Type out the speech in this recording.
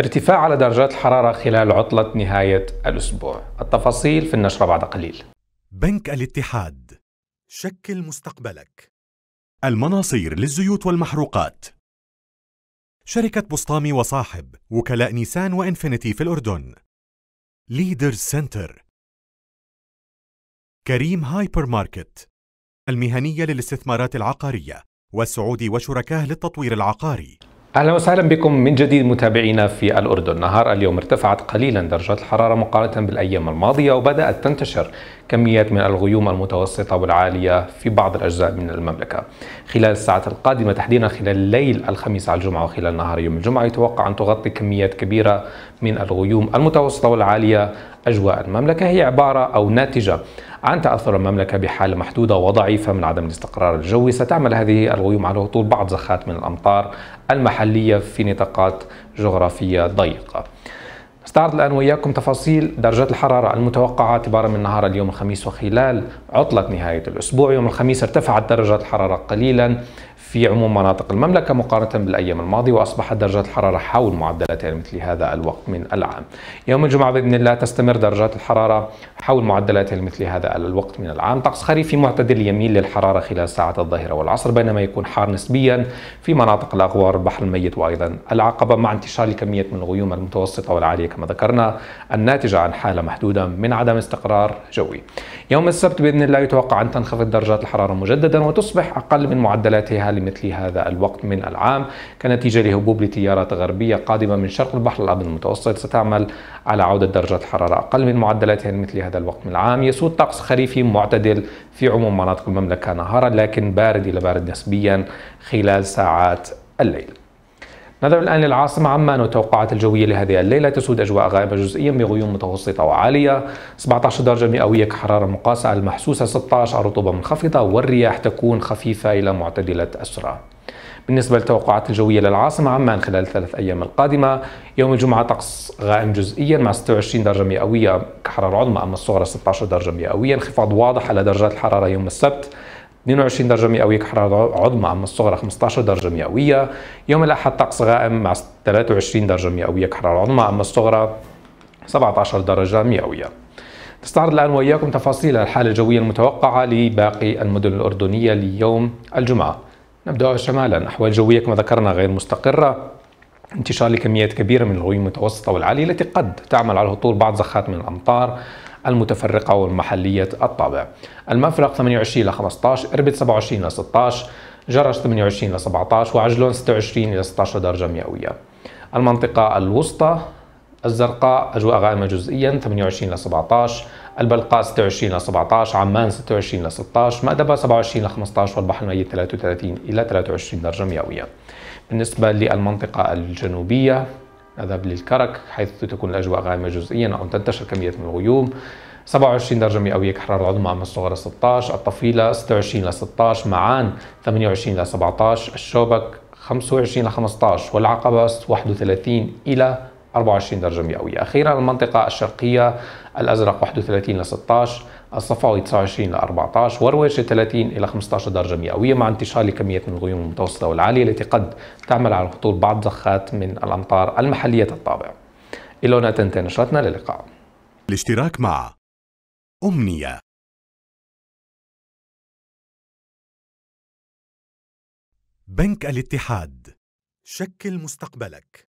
ارتفاع على درجات الحرارة خلال عطلة نهاية الأسبوع التفاصيل في النشرة بعد قليل بنك الاتحاد شكل مستقبلك المناصير للزيوت والمحروقات شركة بسطامي وصاحب وكلاء نيسان وإنفينيتي في الأردن ليدرز سنتر كريم هايبر ماركت المهنية للاستثمارات العقارية والسعودي وشركاه للتطوير العقاري اهلا وسهلا بكم من جديد متابعينا في الاردن، نهار اليوم ارتفعت قليلا درجات الحرارة مقارنة بالايام الماضية وبدأت تنتشر كميات من الغيوم المتوسطة والعالية في بعض الاجزاء من المملكة. خلال الساعات القادمة تحديدا خلال ليل الخميس على الجمعة وخلال نهار يوم الجمعة يتوقع ان تغطي كميات كبيرة من الغيوم المتوسطة والعالية أجواء المملكة هي عبارة أو ناتجة عن تأثر المملكة بحالة محدودة وضعيفة من عدم الاستقرار الجوي ستعمل هذه الغيوم على هطول بعض زخات من الأمطار المحلية في نطاقات جغرافية ضيقة استعرض الآن وإياكم تفاصيل درجات الحرارة المتوقعة اعتبارا من نهار اليوم الخميس وخلال عطلة نهاية الأسبوع يوم الخميس ارتفعت درجات الحرارة قليلا في عموم مناطق المملكة مقارنة بالأيام الماضية وأصبحت درجات الحرارة حول معدلاتها مثل هذا الوقت من العام يوم الجمعة بإذن الله تستمر درجات الحرارة حول معدلاتها مثل هذا الوقت من العام طقس خريفي معتدل يميل للحرارة خلال ساعات الظهيرة والعصر بينما يكون حار نسبيا في مناطق الأغوار البحر الميت وأيضا العقبة مع انتشار كمية من الغيوم المتوسطة والعالية كما ذكرنا الناتجة عن حالة محدودة من عدم استقرار جوي يوم السبت بإذن الله يتوقع أن تنخفض درجات الحرارة مجددا وتصبح أقل من معدلاتها لمثل هذا الوقت من العام كنتيجة لهبوب لتيارات غربية قادمة من شرق البحر الأبيض المتوسط ستعمل على عودة درجات الحرارة أقل من معدلاتها لمثل هذا الوقت من العام يسود طقس خريفي معتدل في عموم مناطق المملكة نهارا لكن بارد إلى بارد نسبيا خلال ساعات الليل نذهب الآن للعاصمة عمان والتوقعات الجوية لهذه الليلة تسود أجواء غائمة جزئيا بغيوم متوسطة وعالية 17 درجة مئوية كحرارة مقاسة المحسوسة 16 رطوبة منخفضة والرياح تكون خفيفة إلى معتدلة أسرة بالنسبة للتوقعات الجوية للعاصمة عمان خلال الثلاث أيام القادمة يوم الجمعة طقس غائم جزئيا مع 26 درجة مئوية كحرارة عظمى أما الصغرى 16 درجة مئوية انخفاض واضح على درجات الحرارة يوم السبت 22 درجة مئوية كحرارة عظمى عم الصغرى 15 درجة مئوية يوم الأحد طقس غائم مع 23 درجة مئوية كحرارة عظمى عم الصغرى 17 درجة مئوية نستعرض الآن وإياكم تفاصيل الحالة الجوية المتوقعة لباقي المدن الأردنية ليوم الجمعة نبدأ شمالا أحوال جوية كما ذكرنا غير مستقرة انتشار لكميات كبيرة من الغيوم المتوسطة والعالية التي قد تعمل على هطول بعض زخات من الأمطار المتفرقة والمحلية الطابع المفرق 28 إلى 15 إربد 27 إلى 16 جرش 28 إلى 17 وعجلون 26 إلى 16 درجة مئوية المنطقة الوسطى الزرقاء أجواء غائمة جزئيا 28 إلى 17 البلقاء 26 إلى 17 عمان 26 إلى 16 مأدبة 27 إلى 15 والبحر الميت 33 إلى 23 درجة مئوية بالنسبة للمنطقة الجنوبية أذهب للكرك حيث تكون الأجواء غائمة جزئيا أو تنتشر كمية من الغيوم 27 درجة مئوية كحرارة عظمى أما الصغرى 16 الطفيلة 26 ل 16 معان 28 ل 17 الشوبك 25 ل 15 والعقبة 31 إلى 24 درجة مئوية أخيرا المنطقة الشرقية الأزرق 31 ل 16 الصفاوي 29 ل 14 ورويشة 30 إلى 15 درجة مئوية مع انتشار لكمية من الغيوم المتوسطة والعالية التي قد تعمل على هطول بعض زخات من الأمطار المحلية الطابع إلونا تنتهي نشرتنا للقاء الاشتراك مع أمنية بنك الاتحاد شكل مستقبلك